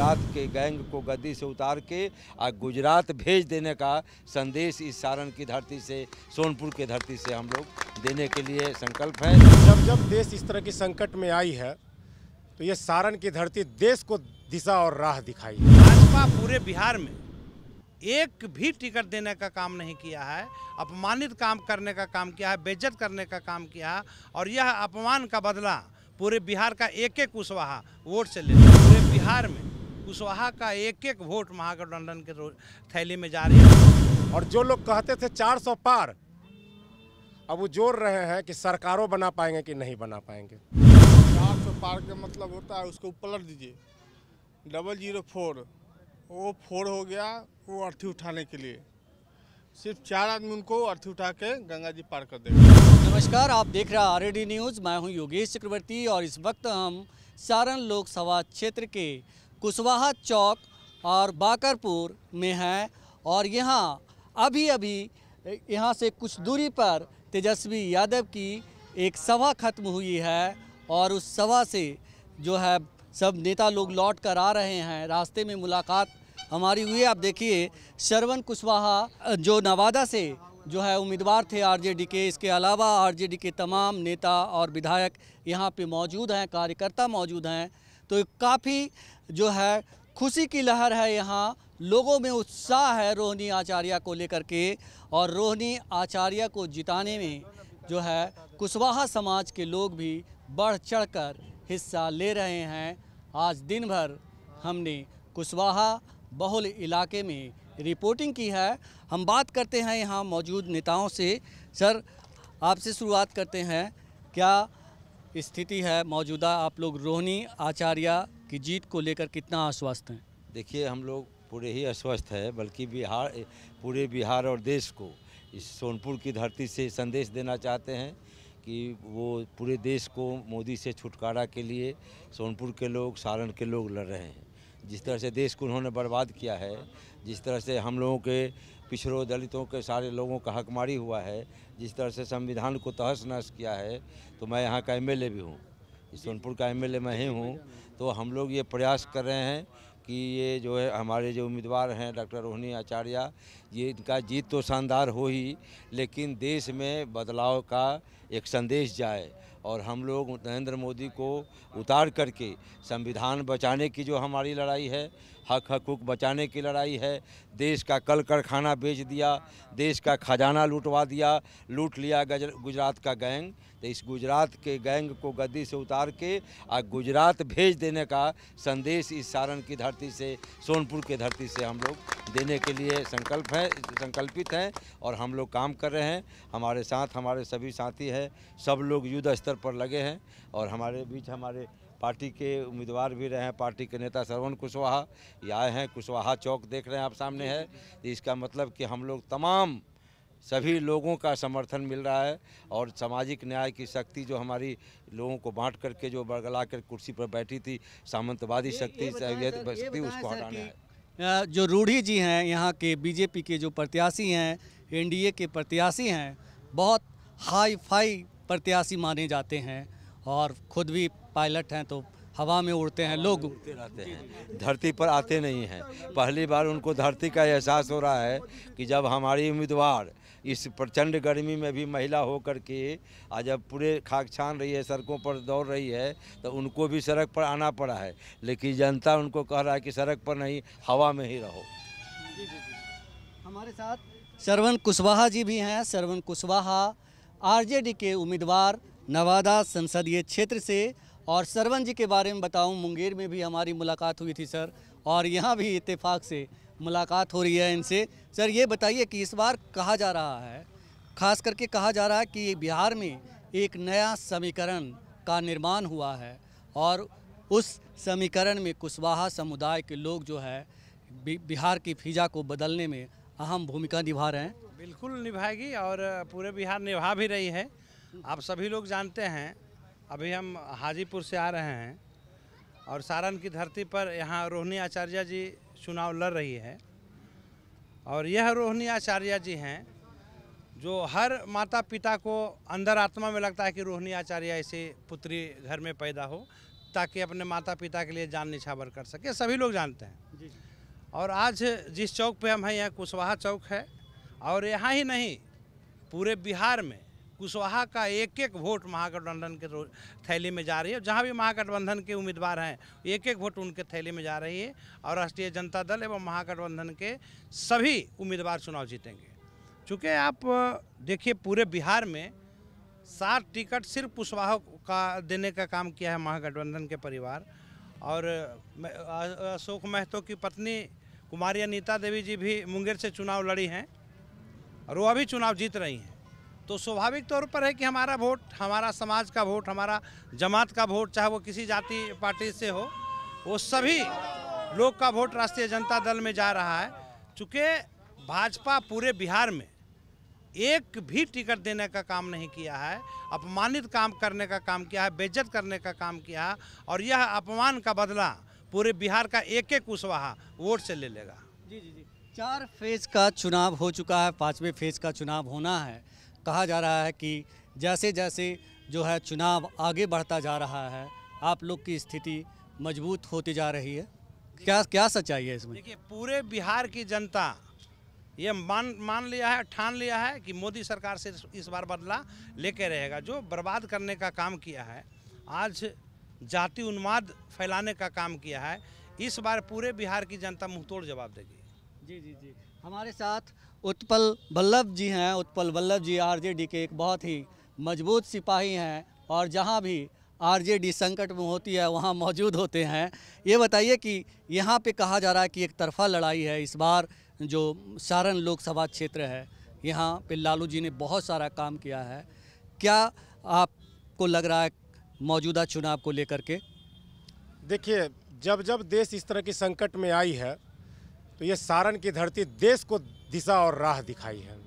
गुजरात के गैंग को गद्दी से उतार के आज गुजरात भेज देने का संदेश इस सारण की धरती से सोनपुर की धरती से हम लोग देने के लिए संकल्प है जब जब देश इस तरह की संकट में आई है तो ये सारण की धरती देश को दिशा और राह दिखाई भाजपा पूरे बिहार में एक भी टिकट देने का काम नहीं किया है अपमानित काम करने का काम किया है बेज्जत करने का काम किया है और यह अपमान का बदला पूरे बिहार का एक एक कुशवाहा वोट से ले पूरे बिहार में कुशवाहा का एक एक वोट महागठबंधन के थैली में जा रही है और जो लोग कहते थे 400 पार अब वो जोर रहे हैं कि सरकारों बना पाएंगे कि नहीं बना पाएंगे चार सौ पार का मतलब होता है उसको पलट दीजिए डबल जीरो फोर वो फोर हो गया वो अर्थी उठाने के लिए सिर्फ चार आदमी उनको अर्थी उठा के गंगा जी पार कर देंगे नमस्कार आप देख रहे हैं आर डी न्यूज़ मैं हूँ योगेश चक्रवर्ती और इस वक्त हम सारण लोकसभा क्षेत्र के कुशवाहा चौक और बाकरपुर में है और यहाँ अभी अभी यहाँ से कुछ दूरी पर तेजस्वी यादव की एक सभा खत्म हुई है और उस सभा से जो है सब नेता लोग लौट कर आ रहे हैं रास्ते में मुलाकात हमारी हुई आप देखिए श्रवण कुशवाहा जो नवादा से जो है उम्मीदवार थे आरजेडी के इसके अलावा आरजेडी के तमाम नेता और विधायक यहाँ पे मौजूद हैं कार्यकर्ता मौजूद हैं तो काफ़ी जो है खुशी की लहर है यहाँ लोगों में उत्साह है रोहिणी आचार्य को लेकर के और रोहिणी आचार्य को जिताने में जो है कुशवाहा समाज के लोग भी बढ़ चढ़कर हिस्सा ले रहे हैं आज दिन भर हमने कुशवाहा बहुल इलाके में रिपोर्टिंग की है हम बात करते हैं यहाँ मौजूद नेताओं से सर आपसे शुरुआत करते हैं क्या स्थिति है मौजूदा आप लोग रोहनी आचार्य की जीत को लेकर कितना आश्वस्त हैं देखिए हम लोग पूरे ही आश्वस्त है बल्कि बिहार पूरे बिहार और देश को इस सोनपुर की धरती से संदेश देना चाहते हैं कि वो पूरे देश को मोदी से छुटकारा के लिए सोनपुर के लोग सारण के लोग लड़ रहे हैं जिस तरह से देश को उन्होंने बर्बाद किया है जिस तरह से हम लोगों के पिछड़ों दलितों के सारे लोगों का हकमारी हुआ है जिस तरह से संविधान को तहस नहस किया है तो मैं यहाँ का एमएलए भी हूँ सोनपुर का एमएलए मैं ही हूँ तो हम लोग ये प्रयास कर रहे हैं कि ये जो है हमारे जो उम्मीदवार हैं डॉक्टर रोहिणी आचार्य ये इनका जीत तो शानदार हो ही लेकिन देश में बदलाव का एक संदेश जाए और हम लोग नरेंद्र मोदी को उतार करके संविधान बचाने की जो हमारी लड़ाई है हक हकूक बचाने की लड़ाई है देश का कल कारखाना बेच दिया देश का खजाना लूटवा दिया लूट लिया गुजरात का गैंग तो इस गुजरात के गैंग को गद्दी से उतार के आज गुजरात भेज देने का संदेश इस सारण की धरती से सोनपुर की धरती से हम लोग देने के लिए संकल्प है संकल्पित हैं और हम लोग काम कर रहे हैं हमारे साथ हमारे सभी साथी हैं सब लोग युद्ध स्तर पर लगे हैं और हमारे बीच हमारे पार्टी के उम्मीदवार भी रहे हैं पार्टी के नेता श्रवण कुशवाहा ये आए हैं कुशवाहा चौक देख रहे हैं आप सामने है तो इसका मतलब कि हम लोग तमाम सभी लोगों का समर्थन मिल रहा है और सामाजिक न्याय की शक्ति जो हमारी लोगों को बांट करके जो बरगला कर कुर्सी पर बैठी थी सामंतवादी शक्ति शक्ति उसको हटाना है जो रूढ़ी जी हैं यहाँ के बीजेपी के जो प्रत्याशी हैं एनडीए के प्रत्याशी हैं बहुत हाई फाई प्रत्याशी माने जाते हैं और खुद भी पायलट हैं तो हवा में उड़ते हैं लोग उड़ते रहते हैं धरती पर आते नहीं हैं पहली बार उनको धरती का एहसास हो रहा है कि जब हमारी उम्मीदवार इस प्रचंड गर्मी में भी महिला होकर के आज जब पूरे खाक छान रही है सड़कों पर दौड़ रही है तो उनको भी सड़क पर आना पड़ा है लेकिन जनता उनको कह रहा है कि सड़क पर नहीं हवा में ही रहो हमारे साथ श्रवण कुशवाहा जी भी हैं श्रवण कुशवाहा आरजेडी के उम्मीदवार नवादा संसदीय क्षेत्र से और सरवन जी के बारे में बताऊं मुंगेर में भी हमारी मुलाकात हुई थी सर और यहाँ भी इत्तेफाक से मुलाकात हो रही है इनसे सर ये बताइए कि इस बार कहा जा रहा है खास करके कहा जा रहा है कि बिहार में एक नया समीकरण का निर्माण हुआ है और उस समीकरण में कुशवाहा समुदाय के लोग जो है बिहार की फिजा को बदलने में अहम भूमिका निभा रहे हैं बिल्कुल निभाएगी और पूरे बिहार निभा भी रही है आप सभी लोग जानते हैं अभी हम हाजीपुर से आ रहे हैं और सारण की धरती पर यहाँ रोहिणी आचार्य जी चुनाव लड़ रही है और यह रोहिणी आचार्य जी हैं जो हर माता पिता को अंदर आत्मा में लगता है कि रोहिणी आचार्य ऐसी पुत्री घर में पैदा हो ताकि अपने माता पिता के लिए जान निछावर कर सके सभी लोग जानते हैं और आज जिस चौक पे हम हैं यह कुशवाहा चौक है और यहाँ ही नहीं पूरे बिहार में कुशवाहा का एक एक वोट महागठबंधन के थैली में जा रही है जहाँ भी महागठबंधन के उम्मीदवार हैं एक एक वोट उनके थैली में जा रही है और राष्ट्रीय जनता दल एवं महागठबंधन के सभी उम्मीदवार चुनाव जीतेंगे चूँकि आप देखिए पूरे बिहार में सात टिकट सिर्फ कुशवाहा का देने का काम किया है महागठबंधन के परिवार और अशोक महतो की पत्नी कुमारी अनिता देवी जी भी मुंगेर से चुनाव लड़ी हैं और वो अभी चुनाव जीत रही हैं तो स्वाभाविक तौर पर है कि हमारा वोट हमारा समाज का वोट हमारा जमात का वोट चाहे वो किसी जाति पार्टी से हो वो सभी लोग का वोट राष्ट्रीय जनता दल में जा रहा है चूँकि भाजपा पूरे बिहार में एक भी टिकट देने का काम नहीं किया है अपमानित काम करने का काम किया है बेज्जत करने का काम किया है और यह अपमान का बदला पूरे बिहार का एक एक कुशवाहा वोट से ले लेगा जी जी जी चार फेज का चुनाव हो चुका है पाँचवें फेज का चुनाव होना है कहा जा रहा है कि जैसे जैसे जो है चुनाव आगे बढ़ता जा रहा है आप लोग की स्थिति मजबूत होती जा रही है क्या क्या सच्चाई है इसमें देखिए पूरे बिहार की जनता ये मान मान लिया है ठान लिया है कि मोदी सरकार से इस बार बदला लेके रहेगा जो बर्बाद करने का काम किया है आज जाति उन्माद फैलाने का काम किया है इस बार पूरे बिहार की जनता मुंह तोड़ जवाब देगी जी जी जी हमारे साथ उत्पल वल्लभ जी हैं उत्पल वल्लभ जी आरजेडी के एक बहुत ही मजबूत सिपाही हैं और जहाँ भी आरजेडी संकट में होती है वहाँ मौजूद होते हैं ये बताइए कि यहाँ पे कहा जा रहा है कि एक तरफा लड़ाई है इस बार जो सारण लोकसभा क्षेत्र है यहाँ पे लालू जी ने बहुत सारा काम किया है क्या आपको लग रहा है मौजूदा चुनाव को लेकर के देखिए जब जब देश इस तरह की संकट में आई है तो ये सारण की धरती देश को दिशा और राह दिखाई है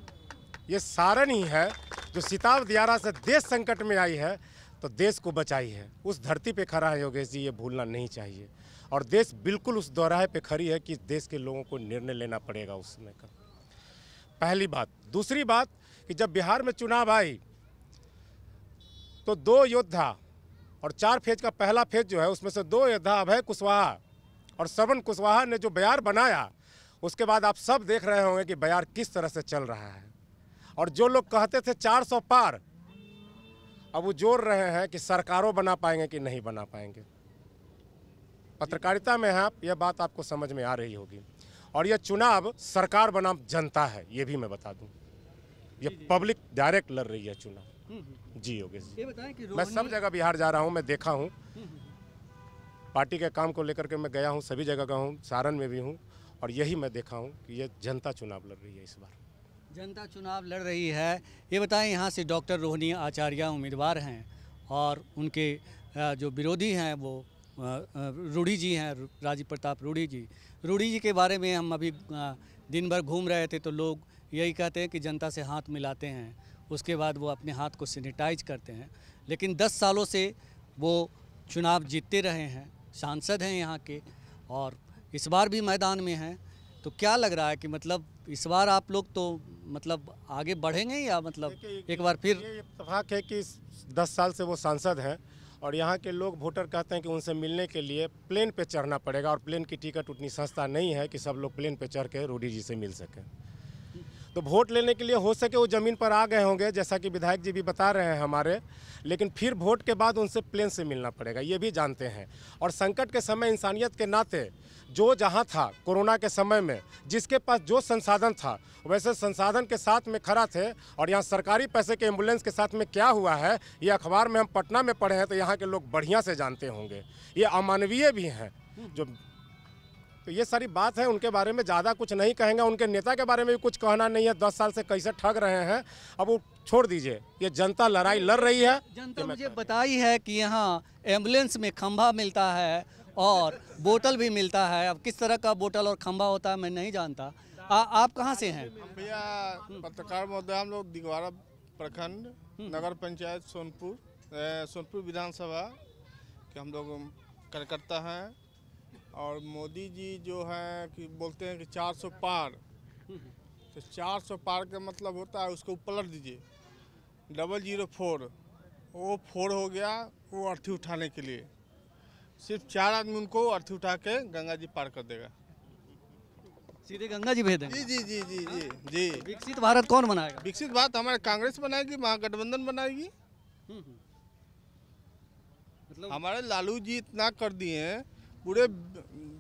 ये सारण ही है जो सिताब दियारा से देश संकट में आई है तो देश को बचाई है उस धरती पे खड़ा है योगेश जी ये भूलना नहीं चाहिए और देश बिल्कुल उस दोहराहे पे खड़ी है कि देश के लोगों को निर्णय लेना पड़ेगा उस समय का पहली बात दूसरी बात कि जब बिहार में चुनाव आई तो दो योद्धा और चार फेज का पहला फेज जो है उसमें से दो योद्धा अभय कुशवाहा और सवन कुशवाहा ने जो बयार बनाया उसके बाद आप सब देख रहे होंगे कि बाजार किस तरह से चल रहा है और जो लोग कहते थे 400 पार अब वो जोड़ रहे हैं कि सरकारों बना पाएंगे कि नहीं बना पाएंगे पत्रकारिता में आप यह बात आपको समझ में आ रही होगी और यह चुनाव सरकार बनाम जनता है ये भी मैं बता दूं ये पब्लिक डायरेक्ट लड़ रही है चुनाव हम्म, हम्म, हम्म। जी योगेश जी मैं सब जगह बिहार जा रहा हूँ मैं देखा हूँ पार्टी के काम को लेकर के मैं गया हूँ सभी जगह का हूँ सारण में भी हूँ और यही मैं देखा हूँ कि ये जनता चुनाव लड़ रही है इस बार जनता चुनाव लड़ रही है ये बताएं यहाँ से डॉक्टर रोहनी आचार्य उम्मीदवार हैं और उनके जो विरोधी हैं वो रूढ़ी जी हैं राजीव प्रताप रूढ़ी जी रूढ़ी जी के बारे में हम अभी दिन भर घूम रहे थे तो लोग यही कहते हैं कि जनता से हाथ मिलाते हैं उसके बाद वो अपने हाथ को सैनिटाइज करते हैं लेकिन दस सालों से वो चुनाव जीतते रहे हैं सांसद हैं यहाँ के और इस बार भी मैदान में हैं तो क्या लग रहा है कि मतलब इस बार आप लोग तो मतलब आगे बढ़ेंगे या मतलब एक, एक, एक बार फिर इतफाक़ है कि दस साल से वो सांसद हैं और यहाँ के लोग वोटर कहते हैं कि उनसे मिलने के लिए प्लेन पे चढ़ना पड़ेगा और प्लेन की टिकट उतनी सस्ता नहीं है कि सब लोग प्लेन पे चढ़ के रोडी जी से मिल सकें तो वोट लेने के लिए हो सके वो ज़मीन पर आ गए होंगे जैसा कि विधायक जी भी बता रहे हैं हमारे लेकिन फिर वोट के बाद उनसे प्लेन से मिलना पड़ेगा ये भी जानते हैं और संकट के समय इंसानियत के नाते जो जहाँ था कोरोना के समय में जिसके पास जो संसाधन था वैसे संसाधन के साथ में खड़ा थे और यहाँ सरकारी पैसे के एम्बुलेंस के साथ में क्या हुआ है ये अखबार में हम पटना में पढ़े हैं तो यहाँ के लोग बढ़िया से जानते होंगे ये अमानवीय भी हैं जो तो ये सारी बात है उनके बारे में ज़्यादा कुछ नहीं कहेंगे उनके नेता के बारे में भी कुछ कहना नहीं है दस साल से कैसे ठग रहे हैं अब वो छोड़ दीजिए ये जनता लड़ाई लड़ रही है जनता मुझे बताई है कि यहाँ एम्बुलेंस में खंभा मिलता है और बोतल भी मिलता है अब किस तरह का बोतल और खंभा होता है मैं नहीं जानता आ, आप कहाँ से हैं भैया पत्रकार महोदय हम लोग दिगवारा प्रखंड हम्म। नगर पंचायत सोनपुर सोनपुर विधानसभा के हम लोग कार्यकर्ता हैं और मोदी जी जो है कि बोलते हैं कि 400 पार तो 400 पार का मतलब होता है उसको पलट दीजिए डबल जीरो फोर वो फोर हो गया वो अर्थी उठाने के लिए सिर्फ चार आदमी उनको अर्थी उठा के गंगा जी पार कर देगा सीधे गंगा जी भेज देंगे जी जी जी जी जी जी विकसित भारत कौन बनाएगा विकसित भारत हमारे कांग्रेस बनाएगी महागठबंधन बनाएगी हम्म, हम्म। मतलब हमारे लालू जी इतना कर दिए हैं पूरे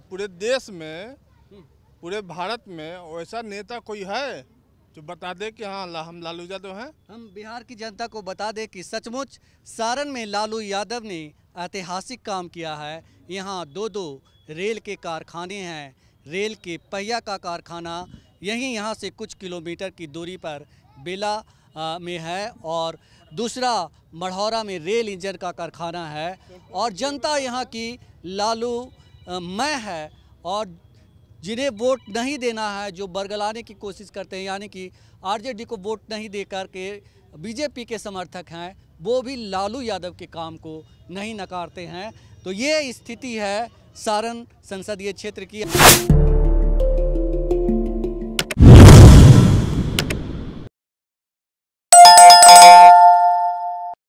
पूरे देश में हम्म। पूरे भारत में ऐसा नेता कोई है जो बता दे कि हाँ हम लालू यादव हैं हम बिहार की जनता को बता दें कि सचमुच सारण में लालू यादव ने ऐतिहासिक काम किया है यहाँ दो दो रेल के कारखाने हैं रेल के पहिया का कारखाना यहीं यहाँ से कुछ किलोमीटर की दूरी पर बेला में है और दूसरा मढ़ौरा में रेल इंजन का कारखाना है और जनता यहाँ की लालू मैं है और जिन्हें वोट नहीं देना है जो बरगलाने की कोशिश करते हैं यानी कि आरजेडी को वोट नहीं दे करके बीजेपी के समर्थक हैं वो भी लालू यादव के काम को नहीं नकारते हैं तो ये स्थिति है सारण संसदीय क्षेत्र की